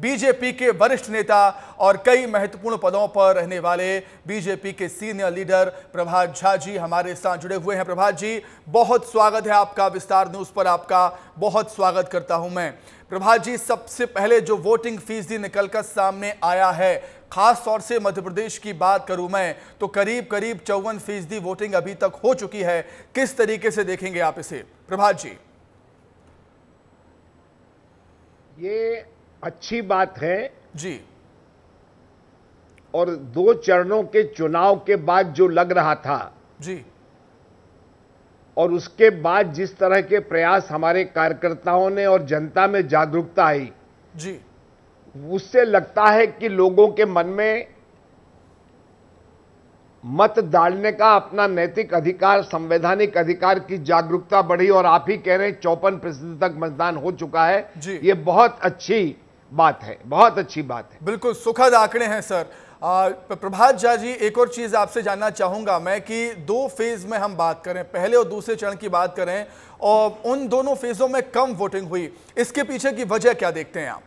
BJP के वरिष्ठ नेता और कई महत्वपूर्ण पदों पर रहने वाले बीजेपी के सीनियर लीडर प्रभात झा जी हमारे साथ जुड़े हुए हैं प्रभात जी बहुत स्वागत है आपका विस्तार न्यूज पर आपका बहुत स्वागत करता हूं मैं प्रभात जी सबसे पहले जो वोटिंग फीसदी निकल कर सामने आया है खास तौर से मध्य प्रदेश की बात करूं मैं तो करीब करीब चौवन फीसदी वोटिंग अभी तक हो चुकी है किस तरीके से देखेंगे आप इसे प्रभात जी ये अच्छी बात है जी और दो चरणों के चुनाव के बाद जो लग रहा था जी और उसके बाद जिस तरह के प्रयास हमारे कार्यकर्ताओं ने और जनता में जागरूकता आई जी उससे लगता है कि लोगों के मन में मत डालने का अपना नैतिक अधिकार संवैधानिक अधिकार की जागरूकता बढ़ी और आप ही कह रहे हैं चौपन प्रतिशत तक मतदान हो चुका है ये बहुत अच्छी बात है बहुत अच्छी बात है बिल्कुल सुखद आंकड़े हैं सर प्रभात झा जी एक और चीज़ आपसे जानना चाहूंगा मैं कि दो फेज़ में हम बात करें पहले और दूसरे चरण की बात करें और उन दोनों फेज़ों में कम वोटिंग हुई इसके पीछे की वजह क्या देखते हैं आप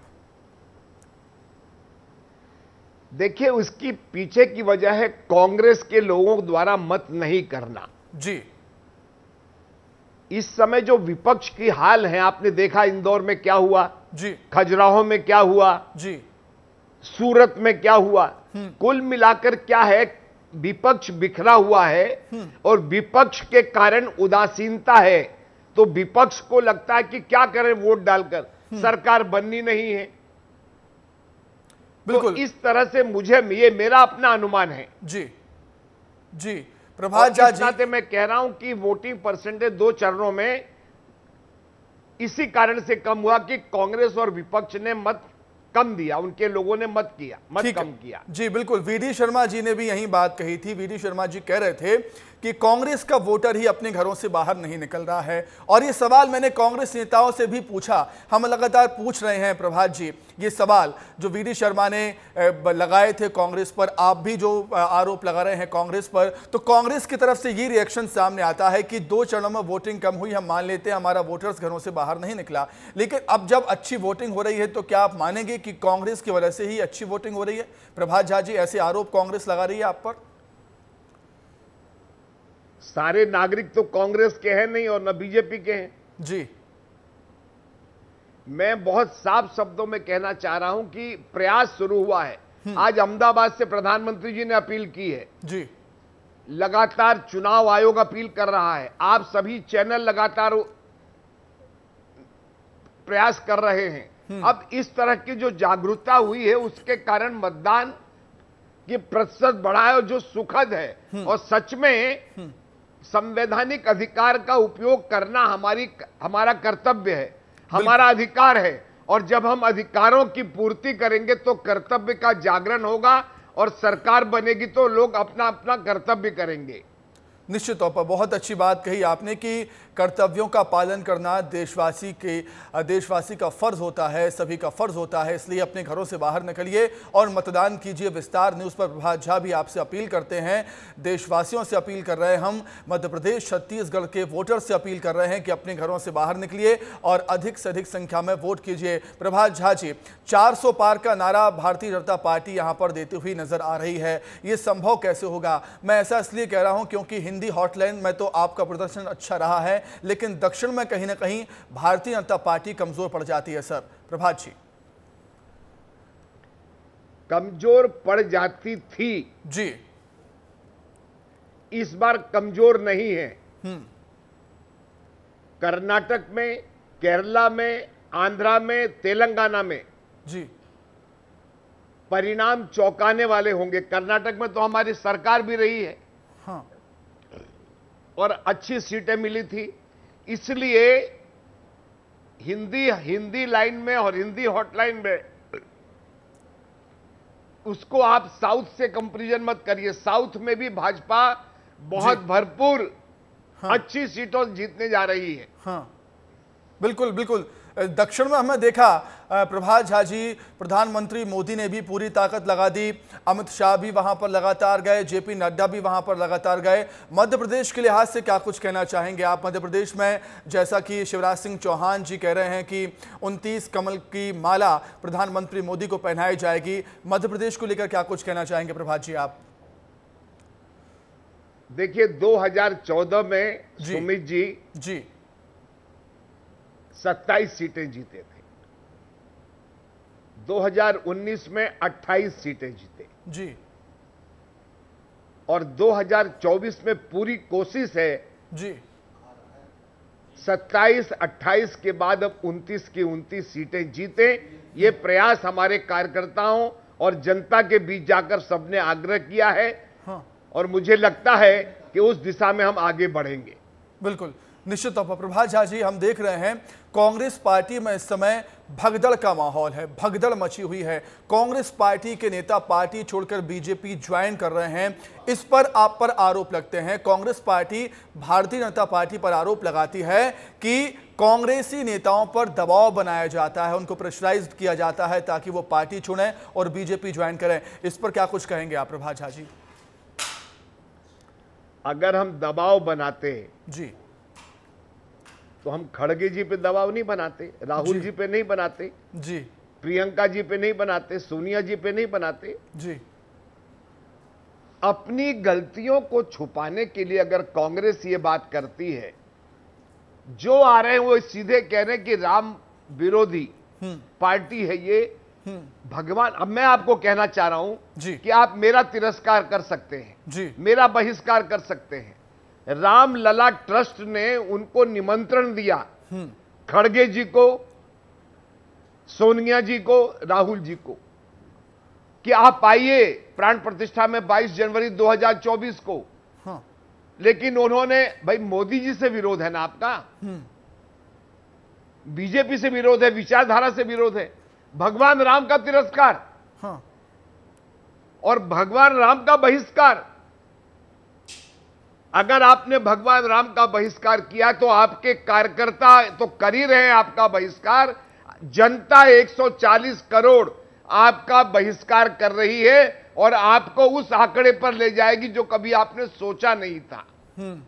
देखिए उसकी पीछे की वजह है कांग्रेस के लोगों द्वारा मत नहीं करना जी इस समय जो विपक्ष की हाल है आपने देखा इंदौर में क्या हुआ जी खजुराहो में क्या हुआ जी सूरत में क्या हुआ हम्म। कुल मिलाकर क्या है विपक्ष बिखरा हुआ है हम्म। और विपक्ष के कारण उदासीनता है तो विपक्ष को लगता है कि क्या करें वोट डालकर हम्म। सरकार बननी नहीं है तो बिल्कुल तो इस तरह से मुझे ये मेरा अपना अनुमान है जी जी प्रभात जी मैं कह रहा हूं कि वोटिंग परसेंटेज दो चरणों में इसी कारण से कम हुआ कि कांग्रेस और विपक्ष ने मत कम दिया उनके लोगों ने मत किया मत कम किया जी बिल्कुल वीडी शर्मा जी ने भी यही बात कही थी वीडी शर्मा जी कह रहे थे कि कांग्रेस का वोटर ही अपने घरों से बाहर नहीं निकल रहा है और ये सवाल मैंने कांग्रेस नेताओं से भी पूछा हम लगातार पूछ रहे हैं प्रभात जी ये सवाल जो वी डी शर्मा ने लगाए थे कांग्रेस पर आप भी जो आरोप लगा रहे हैं कांग्रेस पर तो कांग्रेस की तरफ से ये रिएक्शन सामने आता है कि दो चरणों में वोटिंग कम हुई हम मान लेते हैं हमारा वोटर्स घरों से बाहर नहीं निकला लेकिन अब जब अच्छी वोटिंग हो रही है तो क्या आप मानेंगे कि कांग्रेस की वजह से ही अच्छी वोटिंग हो रही है प्रभात झा जी ऐसे आरोप कांग्रेस लगा रही है आप पर सारे नागरिक तो कांग्रेस के हैं नहीं और न बीजेपी के हैं जी मैं बहुत साफ शब्दों में कहना चाह रहा हूं कि प्रयास शुरू हुआ है हम्म। आज अहमदाबाद से प्रधानमंत्री जी ने अपील की है जी लगातार चुनाव आयोग अपील कर रहा है आप सभी चैनल लगातार प्रयास कर रहे हैं हम्म। अब इस तरह की जो जागरूकता हुई है उसके कारण मतदान की प्रतिशत बढ़ाया और जो सुखद है हम्म। और सच में संवैधानिक अधिकार का उपयोग करना हमारी हमारा कर्तव्य है हमारा अधिकार है और जब हम अधिकारों की पूर्ति करेंगे तो कर्तव्य का जागरण होगा और सरकार बनेगी तो लोग अपना अपना कर्तव्य करेंगे निश्चित तौर पर बहुत अच्छी बात कही आपने कि कर्तव्यों का पालन करना देशवासी के देशवासी का फ़र्ज़ होता है सभी का फ़र्ज़ होता है इसलिए अपने घरों से बाहर निकलिए और मतदान कीजिए विस्तार न्यूज़ पर प्रभात झा भी आपसे अपील करते हैं देशवासियों से अपील कर रहे हैं हम मध्य प्रदेश छत्तीसगढ़ के वोटर से अपील कर रहे हैं कि अपने घरों से बाहर निकलिए और अधिक से अधिक संख्या में वोट कीजिए प्रभात झा जी चार पार का नारा भारतीय जनता पार्टी यहाँ पर देती हुई नज़र आ रही है ये संभव कैसे होगा मैं ऐसा इसलिए कह रहा हूँ क्योंकि हिंदी हिंदी हॉटलाइन में तो आपका प्रदर्शन अच्छा रहा है लेकिन दक्षिण में कहीं ना कहीं भारतीय जनता पार्टी कमज़ोर पड़ जाती है सर प्रभात जी कमजोर पड़ जाती थी जी इस बार कमजोर नहीं है हम्म। कर्नाटक में केरला में आंध्रा में तेलंगाना में जी परिणाम चौंकाने वाले होंगे कर्नाटक में तो हमारी सरकार भी रही है हाँ। और अच्छी सीटें मिली थी इसलिए हिंदी हिंदी लाइन में और हिंदी हॉटलाइन में उसको आप साउथ से कंपेरिजन मत करिए साउथ में भी भाजपा बहुत भरपूर हाँ। अच्छी सीटों जीतने जा रही है हाँ बिल्कुल बिल्कुल दक्षिण में हमने देखा प्रभात झा जी प्रधानमंत्री मोदी ने भी पूरी ताकत लगा दी अमित शाह भी वहां पर लगातार गए जेपी नड्डा भी वहां पर लगातार गए मध्य प्रदेश के लिहाज से क्या कुछ कहना चाहेंगे आप मध्य प्रदेश में जैसा कि शिवराज सिंह चौहान जी कह रहे हैं कि 29 कमल की माला प्रधानमंत्री मोदी को पहनाई जाएगी मध्य प्रदेश को लेकर क्या कुछ कहना चाहेंगे प्रभात जी आप देखिए दो में सुमित जी जी सत्ताईस सीटें जीते थे 2019 में 28 सीटें जीते जी और 2024 में पूरी कोशिश है जी 27, 28 के बाद अब 29 की 29 सीटें जीते ये प्रयास हमारे कार्यकर्ताओं और जनता के बीच जाकर सबने आग्रह किया है हाँ। और मुझे लगता है कि उस दिशा में हम आगे बढ़ेंगे बिल्कुल निश्चित तौर पर प्रभा झा जी हम देख रहे हैं कांग्रेस पार्टी में इस समय भगदड़ का माहौल है भगदड़ मची हुई है कांग्रेस पार्टी के नेता पार्टी छोड़कर बीजेपी ज्वाइन कर रहे हैं इस पर आप पर आरोप लगते हैं कांग्रेस पार्टी भारतीय जनता पार्टी पर आरोप लगाती है कि कांग्रेसी नेताओं पर दबाव बनाया जाता है उनको प्रेशराइज किया जाता है ताकि वो पार्टी छुड़े और बीजेपी ज्वाइन करें इस पर क्या कुछ कहेंगे आप प्रभा झा जी अगर हम दबाव बनाते जी तो हम खड़गे जी पे दबाव नहीं बनाते राहुल जी, जी पे नहीं बनाते जी प्रियंका जी पे नहीं बनाते सोनिया जी पे नहीं बनाते जी अपनी गलतियों को छुपाने के लिए अगर कांग्रेस ये बात करती है जो आ रहे हैं वो सीधे कह रहे हैं कि राम विरोधी हम्म। पार्टी है ये हम्म। भगवान अब मैं आपको कहना चाह रहा हूं कि आप मेरा तिरस्कार कर सकते हैं जी मेरा बहिष्कार कर सकते हैं रामलला ट्रस्ट ने उनको निमंत्रण दिया हम्म। खड़गे जी को सोनिया जी को राहुल जी को कि आप आइए प्राण प्रतिष्ठा में 22 जनवरी 2024 को हाँ। लेकिन उन्होंने भाई मोदी जी से विरोध है ना आपका हम्म। बीजेपी से विरोध है विचारधारा से विरोध है भगवान राम का तिरस्कार हाँ। और भगवान राम का बहिष्कार अगर आपने भगवान राम का बहिष्कार किया तो आपके कार्यकर्ता तो कर ही रहे हैं आपका बहिष्कार जनता 140 करोड़ आपका बहिष्कार कर रही है और आपको उस आंकड़े पर ले जाएगी जो कभी आपने सोचा नहीं था हम्म।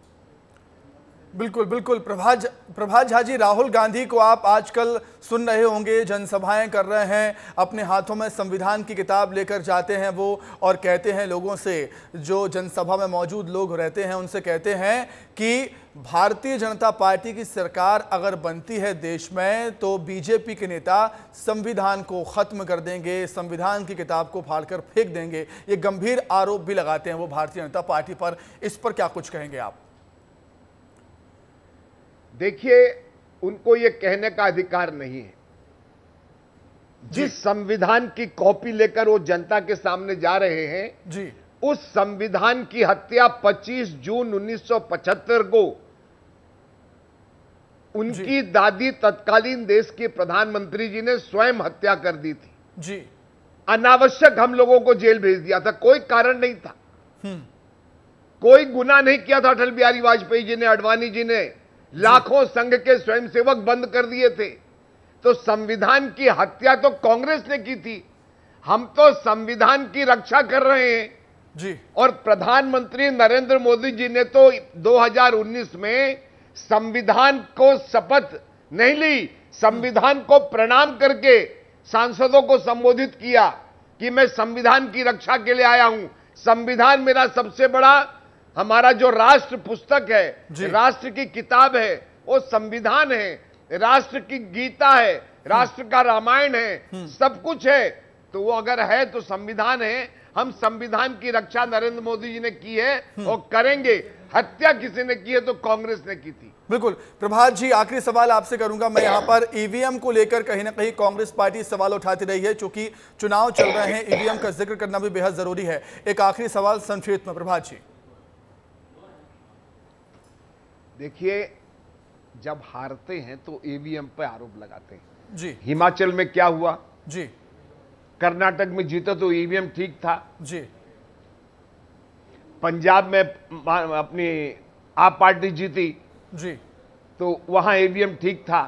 बिल्कुल बिल्कुल प्रभा प्रभात झा जी राहुल गांधी को आप आजकल सुन रहे होंगे जनसभाएं कर रहे हैं अपने हाथों में संविधान की किताब लेकर जाते हैं वो और कहते हैं लोगों से जो जनसभा में मौजूद लोग रहते हैं उनसे कहते हैं कि भारतीय जनता पार्टी की सरकार अगर बनती है देश में तो बीजेपी के नेता संविधान को ख़त्म कर देंगे संविधान की किताब को फाड़ फेंक देंगे ये गंभीर आरोप भी लगाते हैं वो भारतीय जनता पार्टी पर इस पर क्या कुछ कहेंगे आप देखिए उनको यह कहने का अधिकार नहीं है जिस संविधान की कॉपी लेकर वो जनता के सामने जा रहे हैं जी उस संविधान की हत्या 25 जून 1975 को उनकी दादी तत्कालीन देश के प्रधानमंत्री जी ने स्वयं हत्या कर दी थी जी अनावश्यक हम लोगों को जेल भेज दिया था कोई कारण नहीं था हम्म। कोई गुना नहीं किया था अटल बिहारी वाजपेयी जी ने अडवाणी जी ने लाखों संघ के स्वयंसेवक बंद कर दिए थे तो संविधान की हत्या तो कांग्रेस ने की थी हम तो संविधान की रक्षा कर रहे हैं जी और प्रधानमंत्री नरेंद्र मोदी जी ने तो 2019 में संविधान को शपथ नहीं ली संविधान को प्रणाम करके सांसदों को संबोधित किया कि मैं संविधान की रक्षा के लिए आया हूं संविधान मेरा सबसे बड़ा हमारा जो राष्ट्र पुस्तक है राष्ट्र की किताब है वो संविधान है राष्ट्र की गीता है राष्ट्र का रामायण है हम्म। सब कुछ है तो वो अगर है तो संविधान है हम संविधान की रक्षा नरेंद्र मोदी जी ने की है हम्म। और करेंगे हत्या किसी ने की है तो कांग्रेस ने की थी बिल्कुल प्रभात जी आखिरी सवाल आपसे करूंगा मैं यहाँ पर ईवीएम को लेकर कहीं ना कहीं कांग्रेस पार्टी सवाल उठाती रही है चूंकि चुनाव चल रहे हैं ईवीएम का जिक्र करना भी बेहद जरूरी है एक आखिरी सवाल संक्षिप्त में प्रभात जी देखिए जब हारते हैं तो ईवीएम e पर आरोप लगाते हैं जी हिमाचल में क्या हुआ जी कर्नाटक में जीते तो ईवीएम e ठीक था जी पंजाब में अपनी आप पार्टी जीती जी तो वहां ईवीएम e ठीक था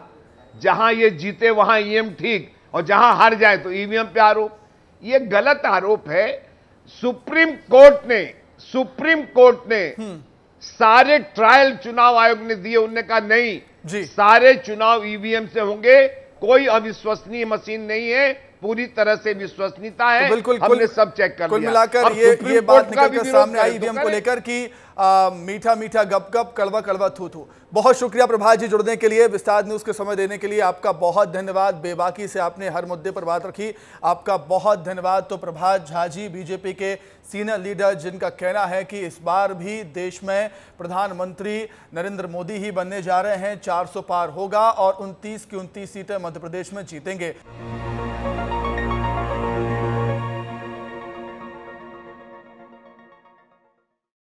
जहां ये जीते वहां ईवीएम ठीक और जहां हार जाए तो ईवीएम पे आरोप ये गलत आरोप है सुप्रीम कोर्ट ने सुप्रीम कोर्ट ने हम्म। सारे ट्रायल चुनाव आयोग ने दिए उन्होंने कहा नहीं जी सारे चुनाव ईवीएम से होंगे कोई अविश्वसनीय मशीन नहीं है पूरी तरह से विश्वसनीयता है तो बिल्कुल हमने सब चेक कर कुल मिलाकर ये ये बात निकल कर सामने आई ईवीएम को लेकर कि मीठा मीठा गप गप कड़वा कड़वा थू थू बहुत शुक्रिया प्रभात जी जुड़ने के लिए विस्तार न्यूज के समय देने के लिए आपका बहुत धन्यवाद बेबाकी से आपने हर मुद्दे पर बात रखी आपका बहुत धन्यवाद तो प्रभात झा जी बीजेपी के सीनियर लीडर जिनका कहना है कि इस बार भी देश में प्रधानमंत्री नरेंद्र मोदी ही बनने जा रहे हैं चार पार होगा और उनतीस की उनतीस सीटें मध्य प्रदेश में जीतेंगे